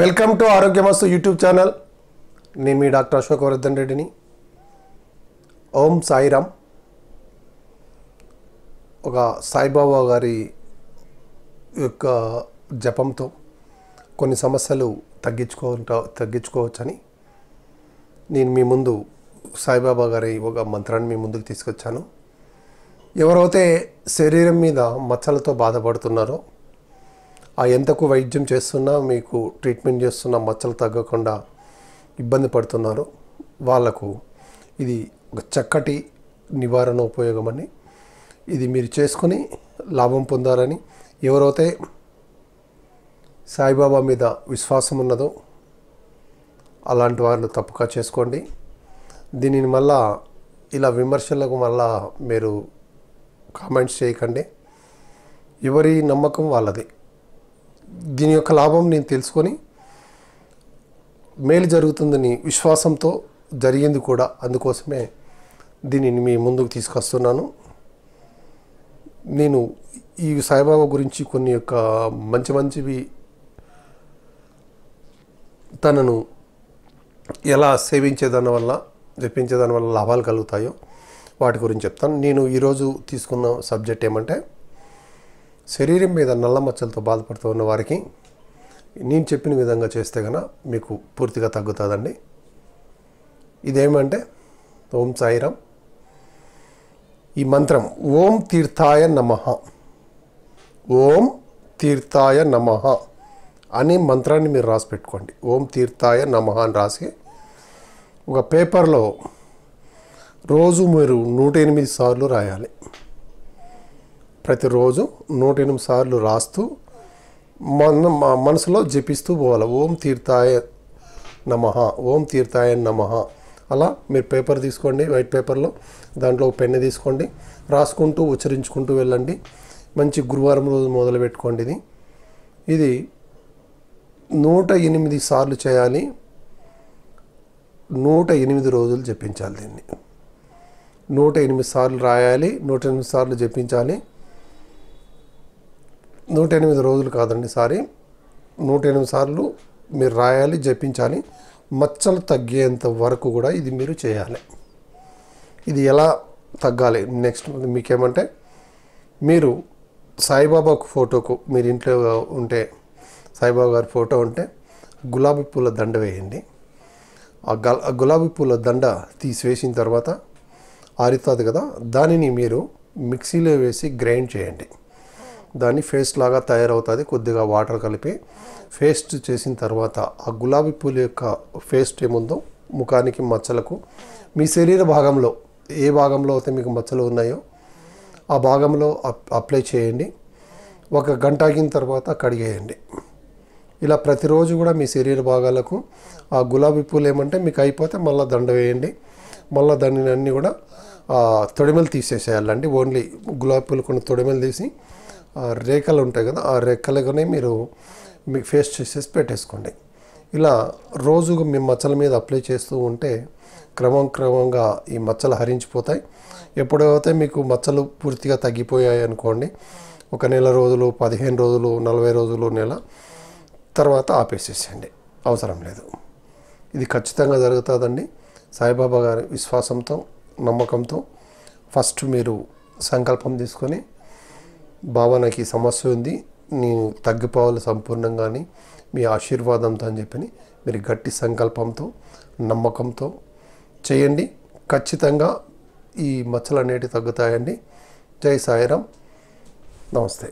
welcome to మస్తు YouTube channel నేను మీ డాక్టర్ అశోక్ వర్ధన్ రెడ్డిని ఓం సాయిరామ్ ఒక సాయిబాబా గారి యొక్క జపంతో కొన్ని సమస్యలు తగ్గించుకుంటా తగ్గించుకోవచ్చని నేను మీ ముందు సాయిబాబా గారి ఒక మంత్రాన్ని మీ ముందుకు తీసుకొచ్చాను ఎవరైతే శరీరం మీద మచ్చలతో బాధపడుతున్నారో ఆ ఎంతకు వైద్యం చేస్తున్నా మీకు ట్రీట్మెంట్ చేస్తున్న మచ్చలు తగ్గకుండా ఇబ్బంది పడుతున్నారో వాళ్లకు ఇది ఒక చక్కటి నివారణ ఉపయోగమని ఇది మీరు చేసుకుని లాభం పొందాలని ఎవరైతే సాయిబాబా మీద విశ్వాసం ఉన్నదో అలాంటి వారిని తప్పుగా చేసుకోండి దీనిని మళ్ళా ఇలా విమర్శలకు మళ్ళా మీరు కామెంట్స్ చేయకండి ఎవరి నమ్మకం వాళ్ళది దీని యొక్క లాభం నేను తెలుసుకొని మేలు జరుగుతుందని విశ్వాసంతో జరిగింది కూడా అందుకోసమే దీనిని మీ ముందుకు తీసుకొస్తున్నాను నేను ఈ సాయిబాబా గురించి కొన్ని యొక్క మంచి మంచివి తనను ఎలా సేవించేదాని వల్ల జపించేదాని వల్ల లాభాలు కలుగుతాయో వాటి గురించి చెప్తాను నేను ఈరోజు తీసుకున్న సబ్జెక్ట్ ఏమంటే శరీరం మీద నల్ల మచ్చలతో బాధపడుతూ ఉన్న వారికి నేను చెప్పిన విధంగా చేస్తే కన మీకు పూర్తిగా తగ్గుతుందండి ఇదేమంటే ఓం సాయిరం ఈ మంత్రం ఓం తీర్థాయ నమ ఓం తీర్థాయ నమ అనే మంత్రాన్ని మీరు రాసి పెట్టుకోండి ఓం తీర్థాయ నమ అని రాసి ఒక పేపర్లో రోజు మీరు నూట ఎనిమిది సార్లు రాయాలి ప్రతిరోజు నూట ఎనిమిది సార్లు రాస్తూ మన మనసులో జపిస్తూ పోవాలి ఓం తీర్థాయ నమ ఓం తీర్థాయ నమ అలా మీరు పేపర్ తీసుకోండి వైట్ పేపర్లో దాంట్లో పెన్ను తీసుకోండి రాసుకుంటూ ఉచ్చరించుకుంటూ వెళ్ళండి మంచి గురువారం రోజు మొదలు పెట్టుకోండి ఇది ఇది నూట ఎనిమిది సార్లు చేయాలి నూట ఎనిమిది రోజులు చెప్పించాలి దీన్ని నూట ఎనిమిది సార్లు రాయాలి నూట ఎనిమిది సార్లు జపించాలి నూట ఎనిమిది రోజులు కాదండి సారీ నూట ఎనిమిది సార్లు మీరు రాయాలి జపించాలి మచ్చలు తగ్గేంత వరకు కూడా ఇది మీరు చేయాలి ఇది ఎలా తగ్గాలి నెక్స్ట్ మీకేమంటే మీరు సాయిబాబాకు ఫోటోకు మీరు ఇంట్లో ఉంటే సాయిబాబా గారి ఫోటో ఉంటే గులాబీ పూల దండ వేయండి ఆ గులాబీ పూల దండ తీసివేసిన తర్వాత ఆరుతుంది కదా దానిని మీరు మిక్సీలో వేసి గ్రైండ్ చేయండి దాన్ని ఫేస్ట్ లాగా తయారవుతుంది కొద్దిగా వాటర్ కలిపి ఫేస్ట్ చేసిన తర్వాత ఆ గులాబీ పూలు యొక్క ఫేస్ట్ ఏముందో ముఖానికి మచ్చలకు మీ శరీర భాగంలో ఏ భాగంలో అయితే మీకు మచ్చలు ఉన్నాయో ఆ భాగంలో అప్లై చేయండి ఒక గంట ఆగిన తర్వాత కడిగేయండి ఇలా ప్రతిరోజు కూడా మీ శరీర భాగాలకు ఆ గులాబీ పూలు ఏమంటే మీకు అయిపోతే మళ్ళీ దండ వేయండి మళ్ళీ దాన్ని అన్నీ కూడా తొడిమెలు తీసేసేయాలండి ఓన్లీ గులాబీ పూలు కొన్ని తొడిమెలు తీసి రేఖలు ఉంటాయి కదా ఆ రేఖలుగానే మీరు మీకు ఫేస్ చేసేసి పెట్టేసుకోండి ఇలా రోజు మీ మచ్చల మీద అప్లై చేస్తూ ఉంటే క్రమం క్రమంగా ఈ మచ్చలు హరించిపోతాయి ఎప్పుడైతే మీకు మచ్చలు పూర్తిగా తగ్గిపోయాయి అనుకోండి ఒక నెల రోజులు పదిహేను రోజులు నలభై రోజులు నెల తర్వాత ఆపేసేసేయండి అవసరం లేదు ఇది ఖచ్చితంగా జరుగుతుందండి సాయిబాబా గారి విశ్వాసంతో నమ్మకంతో ఫస్ట్ మీరు సంకల్పం తీసుకొని బాబా నాకు ఈ సమస్య ఉంది నేను తగ్గిపోవాలి సంపూర్ణంగాని మీ ఆశీర్వాదంతో అని చెప్పని మీరు గట్టి సంకల్పంతో నమ్మకంతో చేయండి ఖచ్చితంగా ఈ మచ్చలు అనేటివి తగ్గుతాయండి జై సాయిరామ్ నమస్తే